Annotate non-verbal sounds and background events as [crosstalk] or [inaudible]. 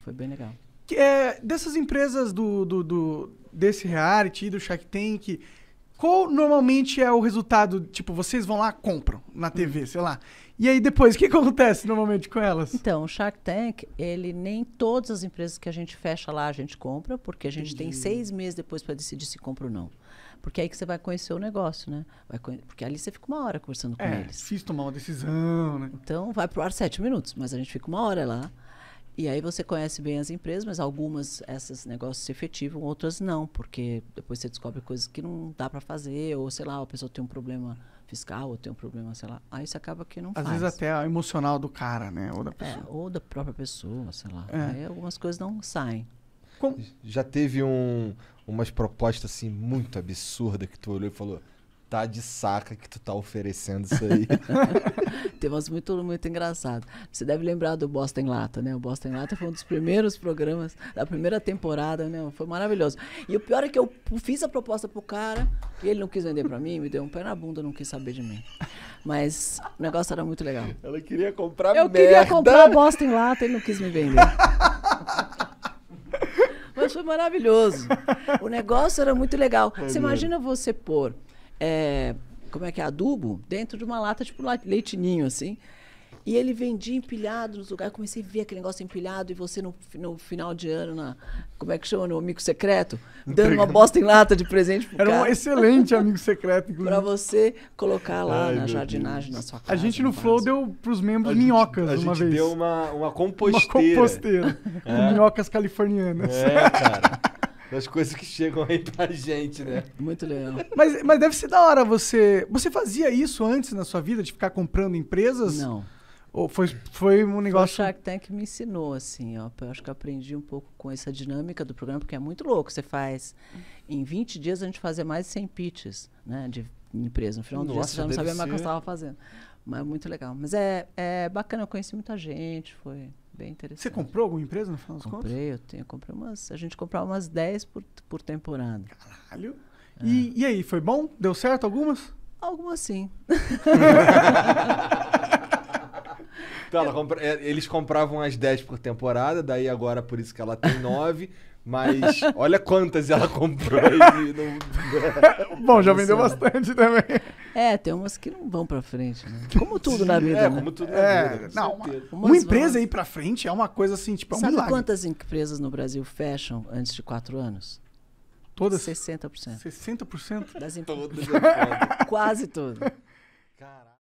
Foi bem legal. É, dessas empresas do, do, do, desse reality, do Shark Tank, qual normalmente é o resultado? Tipo, vocês vão lá, compram na TV, hum. sei lá. E aí depois, o que acontece normalmente com elas? Então, o Shark Tank, ele nem todas as empresas que a gente fecha lá a gente compra, porque a gente Entendi. tem seis meses depois para decidir se compra ou não. Porque é aí que você vai conhecer o negócio, né? Conhe... porque ali você fica uma hora conversando com é, eles. Fiz tomar uma decisão, né? Então vai pro ar sete minutos, mas a gente fica uma hora lá. E aí você conhece bem as empresas, mas algumas essas negócios se efetivam, outras não, porque depois você descobre coisas que não dá para fazer, ou sei lá, a pessoa tem um problema fiscal, ou tem um problema, sei lá. Aí você acaba que não Às faz. Às vezes até a é emocional do cara, né? Ou da é, pessoa. É, ou da própria pessoa, sei lá. É. Aí algumas coisas não saem. Como? Já teve um, umas propostas assim muito absurda que tu olhou e falou: tá de saca que tu tá oferecendo isso aí. [laughs] Tem umas muito, muito engraçado. Você deve lembrar do Boston Lata, né? O Boston Lata foi um dos primeiros programas da primeira temporada, né? Foi maravilhoso. E o pior é que eu fiz a proposta pro cara e ele não quis vender pra mim, me deu um pé na bunda, não quis saber de mim. Mas o negócio era muito legal. Ela queria comprar Eu merda. queria comprar Boston Lata, ele não quis me vender. [laughs] Mas foi maravilhoso. O negócio era muito legal. Tá você imagina você pôr é, como é que é, adubo, dentro de uma lata, tipo leitinho, assim. E ele vendia empilhado nos lugares. Eu comecei a ver aquele negócio empilhado e você no, no final de ano, na, como é que chama, no amigo secreto, dando uma bosta em lata de presente pro Era cara. um excelente amigo secreto, [laughs] pra você colocar lá Ai, na jardinagem, Deus. na sua casa. A gente no, no Flow deu pros membros a minhocas a uma vez. A gente deu uma, uma composteira. [laughs] Uma composteira. [laughs] É. Com minhocas californianas. É, cara das coisas que chegam aí pra gente, né? Muito legal. Mas, mas deve ser da hora você. Você fazia isso antes na sua vida, de ficar comprando empresas? Não. Ou foi, foi um negócio. Foi o Shark Tank me ensinou, assim, ó. Eu acho que aprendi um pouco com essa dinâmica do programa, porque é muito louco. Você faz. Em 20 dias a gente fazia mais de 100 pitches, né? De empresa. No final do dia você já não sabia mais o que você estava fazendo. Mas é muito legal. Mas é, é bacana, eu conheci muita gente, foi bem interessante. Você comprou alguma empresa no final das comprei, contas? Comprei, eu tenho, comprei umas. A gente comprava umas 10 por, por temporada. Caralho! É. E, e aí, foi bom? Deu certo algumas? Algumas sim. [laughs] Então, ela compra... É, eles compravam as 10 por temporada, daí agora por isso que ela tem 9. Mas olha quantas ela comprou. não... [laughs] Bom, já vendeu bastante também. É, tem umas que não vão pra frente, né? Como tudo Sim, na vida. É, né? como tudo na é, vida. não, uma, uma empresa vão... ir pra frente é uma coisa assim, tipo, é um Sabe milagre. quantas empresas no Brasil fecham antes de 4 anos? Todas? 60%. 60%? Das empresas. Todas. É [laughs] Quase todas. Caraca.